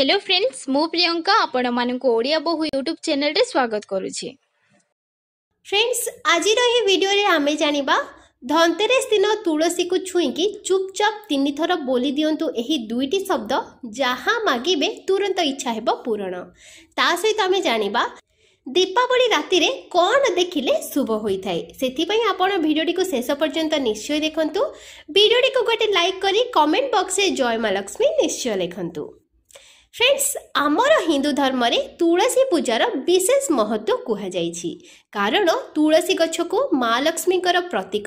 hello friends ମୁଁ ପ୍ରିୟଙ୍କା ଆପଣମାନଙ୍କୁ ଓଡ଼ିଆ ବହୁ ୟୁଟ୍ୟୁବ୍ ଚ୍ୟାନେଲ୍ରେ ସ୍ୱାଗତ କରୁଛି ଫ୍ରେଣ୍ଡସ୍ ଆଜିର ଏହି ଭିଡ଼ିଓରେ ଆମେ ଜାଣିବା ଧନତେରସ ଦିନ ତୁଳସୀକୁ ଛୁଇଁକି ଚୁପଚାପ୍ ତିନିଥର ବୋଲି ଦିଅନ୍ତୁ ଏହି ଦୁଇଟି ଶବ୍ଦ ଯାହା ମାଗିବେ ତୁରନ୍ତ ଇଚ୍ଛା ହେବ ପୂରଣ ତା ସହିତ ଆମେ ଜାଣିବା ଦୀପାବଳି ରାତିରେ କ'ଣ ଦେଖିଲେ ଶୁଭ ହୋଇଥାଏ ସେଥିପାଇଁ ଆପଣ ଭିଡ଼ିଓଟିକୁ ଶେଷ ପର୍ଯ୍ୟନ୍ତ ନିଶ୍ଚୟ ଦେଖନ୍ତୁ ଭିଡ଼ିଓଟିକୁ ଗୋଟେ ଲାଇକ୍ କରି କମେଣ୍ଟ ବକ୍ସରେ ଜୟ ମା ଲକ୍ଷ୍ମୀ ନିଶ୍ଚୟ ଲେଖନ୍ତୁ ফ্রেন্ডস আমার হিন্দু ধর্মরে তুলসী পূজার বিশেষ মহত্ব কুহযাইছি কারণ তুলসী গছকু মা লক্ষ্মীঙ্কর প্রতীক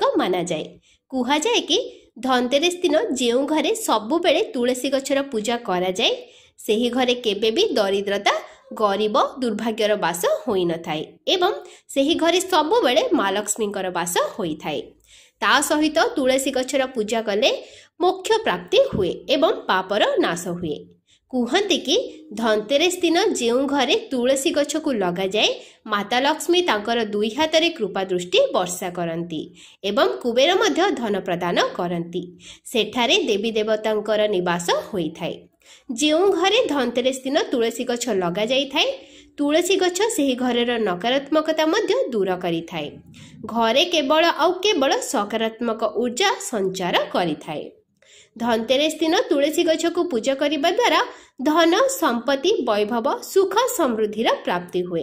যায় কুহযায়ে কি ধনতেরেস দিন যে ঘরে সবুবেলে তুলসী গছর পূজা করা যায় ସେହି ଘରେ କେବେ ବି ଦରିଦ୍ରତା ଗରିବ ଦୁର୍ଭାଗ୍ୟର ବାସ ହୋଇନଥାଏ ଏବଂ ସେହି ଘରେ ସବୁବେଳେ ମା বাস ବାସ ହୋଇଥାଏ ତା ସହିତ ତୁଳସୀ ଗଛର ପୂଜା କଲେ ମୋକ୍ଷ ପ୍ରାପ୍ତି ହୁଏ ଏବଂ ପାପର ନାଶ ହୁଏ କୁହନ୍ତି କି ଧନ୍ତେରସ୍ ଦିନ ଯେଉଁ ଘରେ ତୁଳସୀ ଗଛକୁ ଲଗାଯାଏ ମାତା ଲକ୍ଷ୍ମୀ ତାଙ୍କର ଦୁଇ ହାତରେ କୃପା ଦୃଷ୍ଟି ବର୍ଷା କରନ୍ତି ଏବଂ କୁବେର ମଧ୍ୟ ଧନ ପ୍ରଦାନ କରନ୍ତି ସେଠାରେ ଦେବୀ ଦେବତାଙ୍କର ନିବାସ ହୋଇଥାଏ ଯେଉଁ ଘରେ ଧନ୍ତେରସ୍ ଦିନ ତୁଳସୀ ଗଛ ଲଗାଯାଇଥାଏ ତୁଳସୀ ଗଛ ସେହି ଘରର ନକାରାତ୍ମକତା ମଧ୍ୟ ଦୂର କରିଥାଏ ଘରେ କେବଳ ଆଉ କେବଳ ସକାରାତ୍ମକ ଉର୍ଜା ସଞ୍ଚାର କରିଥାଏ ଧନ୍ତେରସ୍ ଦିନ ତୁଳସୀ ଗଛକୁ ପୂଜା କରିବା ଦ୍ୱାରା ଧନ ସମ୍ପତ୍ତି ବୈଭବ ସୁଖ ସମୃଦ୍ଧିର ପ୍ରାପ୍ତି ହୁଏ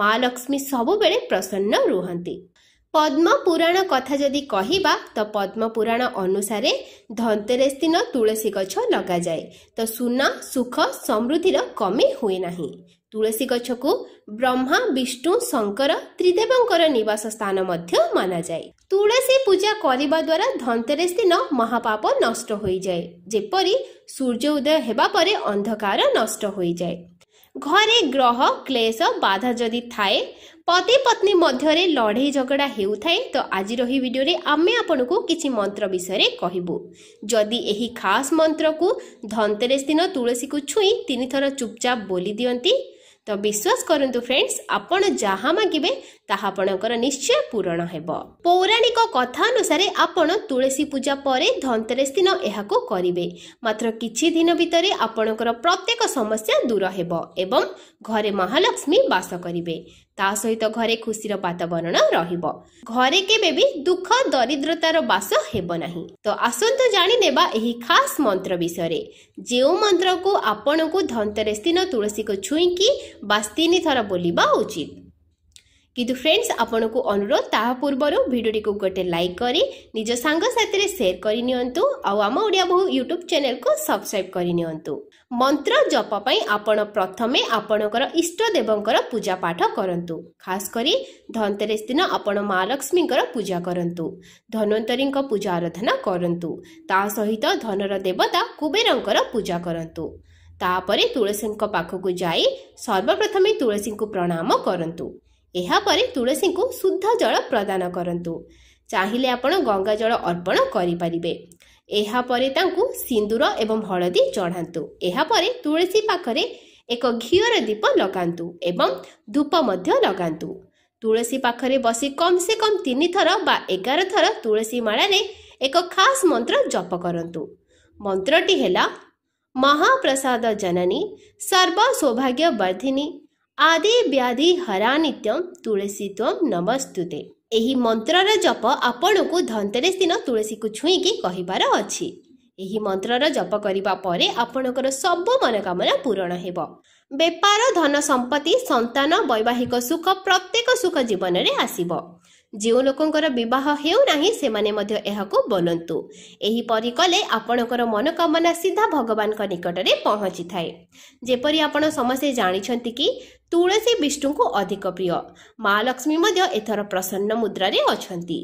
ମା ଲକ୍ଷ୍ମୀ ସବୁବେଳେ ପ୍ରସନ୍ନ ରୁହନ୍ତି ପଦ୍ମ ପୁରାଣ କଥା ଯଦି କହିବା ତ ପଦ୍ମ ପୁରାଣ ଅନୁସାରେ ଧନ୍ତେରସ୍ ଦିନ ତୁଳସୀ ଗଛ ଲଗାଯାଏ ତ ସୁନା ସୁଖ ସମୃଦ୍ଧିର କମି ହୁଏ ନାହିଁ ତୁଳସୀ ଗଛକୁ ବ୍ରହ୍ମା ବିଷ୍ଣୁ ଶଙ୍କର ତ୍ରିଦେବଙ୍କର ନିବାସ ସ୍ଥାନ ମଧ୍ୟ ମାନାଯାଏ ତୁଳସୀ ପୂଜା କରିବା ଦ୍ୱାରା ଧନତେରସ ଦିନ ମହାପାପ ନଷ୍ଟ ହୋଇଯାଏ ଯେପରି ସୂର୍ଯ୍ୟ ଉଦୟ ହେବା ପରେ ଅନ୍ଧକାର ନଷ୍ଟ ହୋଇଯାଏ ଘରେ ଗ୍ରହ କ୍ଲେଶ ବାଧା ଯଦି ଥାଏ ପତି ପତ୍ନୀ ମଧ୍ୟରେ ଲଢ଼େଇ ଝଗଡ଼ା ହେଉଥାଏ ତ ଆଜିର ଏହି ଭିଡ଼ିଓରେ ଆମେ ଆପଣଙ୍କୁ କିଛି ମନ୍ତ୍ର ବିଷୟରେ କହିବୁ ଯଦି ଏହି ଖାସ୍ ମନ୍ତ୍ରକୁ ଧନତେରସ ଦିନ ତୁଳସୀକୁ ଛୁଇଁ ତିନିଥର ଚୁପଚାପ ବୋଲି ଦିଅନ୍ତି ତ ବିଶ୍ୱାସ କରନ୍ତୁ ଫ୍ରେଣ୍ଡସ୍ ଆପଣ ଯାହା ମାଗିବେ ତାହା ଆପଣଙ୍କର ନିଶ୍ଚୟ ପୂରଣ ହେବ ପୌରାଣିକ କଥା ଅନୁସାରେ ଆପଣ ତୁଳସୀ ପୂଜା ପରେ ଧନ୍ତେରସ୍ ଦିନ ଏହାକୁ କରିବେ ମାତ୍ର କିଛି ଦିନ ଭିତରେ ଆପଣଙ୍କର ପ୍ରତ୍ୟେକ ସମସ୍ୟା ଦୂର ହେବ ଏବଂ ଘରେ ମହାଲକ୍ଷ୍ମୀ ବାସ କରିବେ ତା ସହିତ ଘରେ ଖୁସିର ବାତାବରଣ ରହିବ ଘରେ କେବେ ବି ଦୁଃଖ ଦରିଦ୍ରତାର ବାସ ହେବ ନାହିଁ ତ ଆସନ୍ତୁ ଜାଣିନେବା ଏହି ଖାସ୍ ମନ୍ତ୍ର ବିଷୟରେ ଯେଉଁ ମନ୍ତ୍ରକୁ ଆପଣଙ୍କୁ ଧନ୍ତେରସ୍ ଦିନ ତୁଳସୀକୁ ଛୁଇଁକି ବାସ୍ ତିନି ଥର ବୋଲିବା ଉଚିତ କିନ୍ତୁ ଫ୍ରେଣ୍ଡସ୍ ଆପଣଙ୍କୁ ଅନୁରୋଧ ତାହା ପୂର୍ବରୁ ଭିଡ଼ିଓଟିକୁ ଗୋଟେ ଲାଇକ୍ କରି ନିଜ ସାଙ୍ଗସାଥିରେ ସେୟାର କରି ନିଅନ୍ତୁ ଆଉ ଆମ ଓଡ଼ିଆ ବହୁ ୟୁଟ୍ୟୁବ୍ ଚ୍ୟାନେଲ୍କୁ ସବସ୍କ୍ରାଇବ୍ କରି ନିଅନ୍ତୁ ମନ୍ତ୍ର ଜପ ପାଇଁ ଆପଣ ପ୍ରଥମେ ଆପଣଙ୍କର ଇଷ୍ଟ ଦେବଙ୍କର ପୂଜା ପାଠ କରନ୍ତୁ ଖାସ୍ କରି ଧନତେରସ୍ ଦିନ ଆପଣ ମା ଲକ୍ଷ୍ମୀଙ୍କର ପୂଜା କରନ୍ତୁ ଧନ୍ୱନ୍ତରୀଙ୍କ ପୂଜା ଆରାଧନା କରନ୍ତୁ ତା ସହିତ ଧନର ଦେବତା କୁବେରଙ୍କର ପୂଜା କରନ୍ତୁ ତାପରେ ତୁଳସୀଙ୍କ ପାଖକୁ ଯାଇ ସର୍ବପ୍ରଥମେ ତୁଳସୀଙ୍କୁ ପ୍ରଣାମ କରନ୍ତୁ ଏହାପରେ ତୁଳସୀଙ୍କୁ ଶୁଦ୍ଧ ଜଳ ପ୍ରଦାନ କରନ୍ତୁ ଚାହିଁଲେ ଆପଣ ଗଙ୍ଗା ଜଳ ଅର୍ପଣ କରିପାରିବେ ଏହାପରେ ତାଙ୍କୁ ସିନ୍ଦୁର ଏବଂ ହଳଦୀ ଚଢ଼ାନ୍ତୁ ଏହାପରେ ତୁଳସୀ ପାଖରେ ଏକ ଘିଅର ଦୀପ ଲଗାନ୍ତୁ ଏବଂ ଧୂପ ମଧ୍ୟ ଲଗାନ୍ତୁ ତୁଳସୀ ପାଖରେ ବସି ସେ କମ୍ ତିନି ଥର ବା ଏଗାର ଥର ତୁଳସୀ ମାଳାରେ ଏକ ଖାସ୍ ମନ୍ତ୍ର ଜପ କରନ୍ତୁ ମନ୍ତ୍ରଟି ହେଲା ମହାପ୍ରସାଦ ଜନନୀ ସର୍ବ ସୌଭାଗ୍ୟ ବର୍ଦ୍ଧିନୀ ଆଦି ବ୍ୟାଧି ହରାନିତ୍ୟମ ତୁଳସୀ ତ୍ୱମ ନମସ୍ତୁତେ ଏହି ମନ୍ତ୍ରର ଜପ ଆପଣଙ୍କୁ ଧନ୍ତେରସ୍ ଦିନ ତୁଳସୀକୁ ଛୁଇଁକି କହିବାର ଅଛି ଏହି ମନ୍ତ୍ରର ଜପ କରିବା ପରେ ଆପଣଙ୍କର ସବୁ ମନୋକାମନା ପୂରଣ ହେବ ବେପାର ଧନ ସମ୍ପତ୍ତି ସନ୍ତାନ ବୈବାହିକ ସୁଖ ପ୍ରତ୍ୟେକ ସୁଖ ଜୀବନରେ ଆସିବ ଯେଉଁ ଲୋକଙ୍କର ବିବାହ ହେଉନାହିଁ ସେମାନେ ମଧ୍ୟ ଏହାକୁ ବୋଲନ୍ତୁ ଏହିପରି କଲେ ଆପଣଙ୍କର ମନୋକାମନା ସିଧା ଭଗବାନଙ୍କ ନିକଟରେ ପହଞ୍ଚିଥାଏ ଯେପରି ଆପଣ ସମସ୍ତେ ଜାଣିଛନ୍ତି କି ତୁଳସୀ ବିଷ୍ଣୁଙ୍କୁ ଅଧିକ ପ୍ରିୟ ମା ଲକ୍ଷ୍ମୀ ମଧ୍ୟ ଏଥର ପ୍ରସନ୍ନ ମୁଦ୍ରାରେ ଅଛନ୍ତି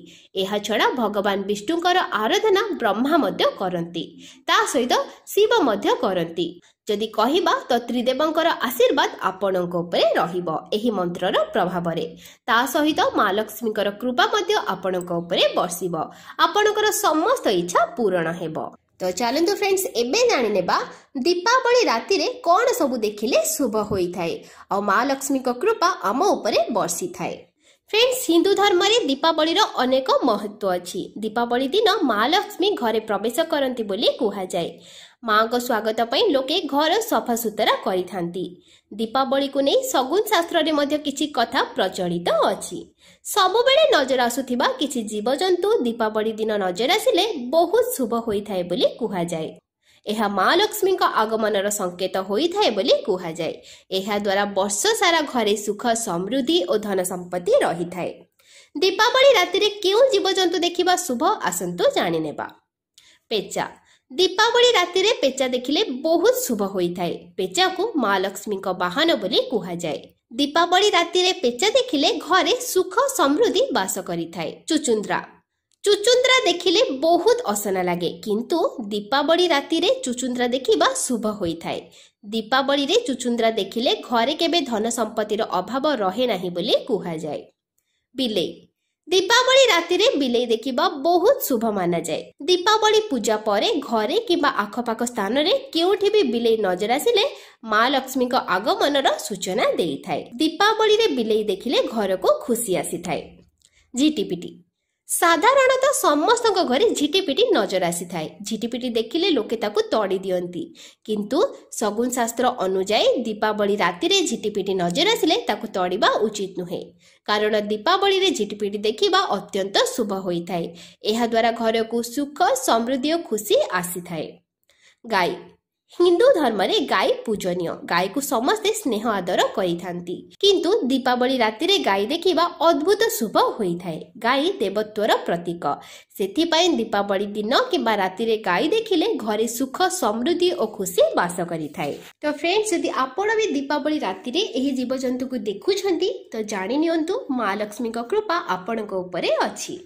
ଏହାଛଡ଼ା ଭଗବାନ ବିଷ୍ଣୁଙ୍କର ଆରାଧନା ବ୍ରହ୍ମା ମଧ୍ୟ କରନ୍ତି ତା ସହିତ ଶିବ ମଧ୍ୟ କରନ୍ତି ଯଦି କହିବା ତ ତ୍ରିଦେବଙ୍କର ଆଶୀର୍ବାଦ ଆପଣଙ୍କ ଉପରେ ରହିବ ଏହି ମନ୍ତ୍ରର ପ୍ରଭାବରେ ତା ସହିତ ମା ଲକ୍ଷ୍ମୀଙ୍କର କୃପା ମଧ୍ୟ ଆପଣଙ୍କ ଉପରେ ବର୍ଷିବ ଆପଣଙ୍କର ସମସ୍ତ ଇଚ୍ଛା ପୂରଣ ହେବ ତ ଚାଲନ୍ତୁ ଫ୍ରେଣ୍ଡସ୍ ଏବେ ଜାଣିନେବା ଦୀପାବଳି ରାତିରେ କ'ଣ ସବୁ ଦେଖିଲେ ଶୁଭ ହୋଇଥାଏ ଆଉ ମା ଲକ୍ଷ୍ମୀଙ୍କ କୃପା ଆମ ଉପରେ ବର୍ଷିଥାଏ ফ্রেন্ডস হিন্দু ধর্মরে দীপাবলির অনেক মহত্ব অছি দীপাবলি দিন মা লক্ষ্মী ঘরে প্রবেশ করতে বলে কুহযায় ମାଆଙ୍କ ସ୍ୱାଗତ ପାଇଁ ଲୋକେ ଘର ସଫାସୁତରା କରିଥାନ୍ତି ଦୀପାବଳିକୁ ନେଇ ସଗୁନ ଶାସ୍ତ୍ରରେ ମଧ୍ୟ କିଛି କଥା ପ୍ରଚଳିତ ଅଛି ସବୁବେଳେ ନଜର ଆସୁଥିବା କିଛି ଜୀବଜନ୍ତୁ ଦୀପାବଳି ଦିନ ନଜର ଆସିଲେ ବହୁତ ଶୁଭ ହୋଇଥାଏ ବୋଲି କୁହାଯାଏ ଏହା ମା ଲକ୍ଷ୍ମୀଙ୍କ ଆଗମନର ସଙ୍କେତ ହୋଇଥାଏ ବୋଲି କୁହାଯାଏ ଏହାଦ୍ୱାରା ବର୍ଷ ସାରା ଘରେ ସୁଖ ସମୃଦ୍ଧି ଓ ଧନ ସମ୍ପତ୍ତି ରହିଥାଏ ଦୀପାବଳି ରାତିରେ କେଉଁ ଜୀବଜନ୍ତୁ ଦେଖିବା ଶୁଭ ଆସନ୍ତୁ ଜାଣିନେବା ପେଚା ଦୀପାବଳି ରାତିରେ ପେଚା ଦେଖିଲେ ବହୁତ ଶୁଭ ହୋଇଥାଏ ପେଚାକୁ ମା ଲକ୍ଷ୍ମୀଙ୍କ ବାହନ ବୋଲି କୁହାଯାଏ ଦୀପାବଳି ରାତିରେ ପେଚା ଦେଖିଲେ ଘରେ ସୁଖ ସମୃଦ୍ଧି ବାସ କରିଥାଏ ଚୁଚୁନ୍ଦ୍ରା ଚୁଚୁନ୍ଦ୍ରା ଦେଖିଲେ ବହୁତ ଅସନା ଲାଗେ କିନ୍ତୁ ଦୀପାବଳି ରାତିରେ ଚୁଚୁନ୍ଦ୍ରା ଦେଖିବା ଶୁଭ ହୋଇଥାଏ ଦୀପାବଳିରେ ଚୁଚୁନ୍ଦ୍ରା ଦେଖିଲେ ଘରେ କେବେ ଧନ ସମ୍ପତ୍ତିର ଅଭାବ ରହେ ନାହିଁ ବୋଲି କୁହାଯାଏ ବିଲେଇ ଦୀପାବଳି ରାତିରେ ବିଲେଇ ଦେଖିବା ବହୁତ ଶୁଭ ମାନାଯାଏ ଦୀପାବଳି ପୂଜା ପରେ ଘରେ କିମ୍ବା ଆଖପାଖ ସ୍ଥାନରେ କେଉଁଠି ବି ବିଲେଇ ନଜର ଆସିଲେ ମା ଲକ୍ଷ୍ମୀଙ୍କ ଆଗମନର ସୂଚନା ଦେଇଥାଏ ଦୀପାବଳିରେ ବିଲେଇ ଦେଖିଲେ ଘରକୁ ଖୁସି ଆସିଥାଏ ଝିଟିପିଟି ସାଧାରଣତଃ ସମସ୍ତଙ୍କ ଘରେ ଝିଟିପିଟି ନଜର ଆସିଥାଏ ଝିଟିପିଟି ଦେଖିଲେ ଲୋକେ ତାକୁ ତଡ଼ି ଦିଅନ୍ତି କିନ୍ତୁ ଶଗୁନ ଶାସ୍ତ୍ର ଅନୁଯାୟୀ ଦୀପାବଳି ରାତିରେ ଝିଟିପିଟି ନଜର ଆସିଲେ ତାକୁ ତଡ଼ିବା ଉଚିତ ନୁହେଁ କାରଣ ଦୀପାବଳିରେ ଝିଟିପିଟି ଦେଖିବା ଅତ୍ୟନ୍ତ ଶୁଭ ହୋଇଥାଏ ଏହାଦ୍ୱାରା ଘରକୁ ସୁଖ ସମୃଦ୍ଧି ଓ ଖୁସି ଆସିଥାଏ ଗାଈ ହିନ୍ଦୁ ଧର୍ମରେ ଗାଈ ପୂଜନୀୟ ଗାଈକୁ ସମସ୍ତେ ସ୍ନେହ ଆଦର କରିଥାନ୍ତି କିନ୍ତୁ ଦୀପାବଳି ରାତିରେ ଗାଈ ଦେଖିବା ଅଦ୍ଭୁତ ଶୁଭ ହୋଇଥାଏ ଗାଈ ଦେବତ୍ୱର ପ୍ରତୀକ ସେଥିପାଇଁ ଦୀପାବଳି ଦିନ କିମ୍ବା ରାତିରେ ଗାଈ ଦେଖିଲେ ଘରେ ସୁଖ ସମୃଦ୍ଧି ଓ ଖୁସି ବାସ କରିଥାଏ ତ ଫ୍ରେଣ୍ଡ ଯଦି ଆପଣ ବି ଦୀପାବଳି ରାତିରେ ଏହି ଜୀବଜନ୍ତୁକୁ ଦେଖୁଛନ୍ତି ତ ଜାଣି ନିଅନ୍ତୁ ମା ଲକ୍ଷ୍ମୀଙ୍କ କୃପା ଆପଣଙ୍କ ଉପରେ ଅଛି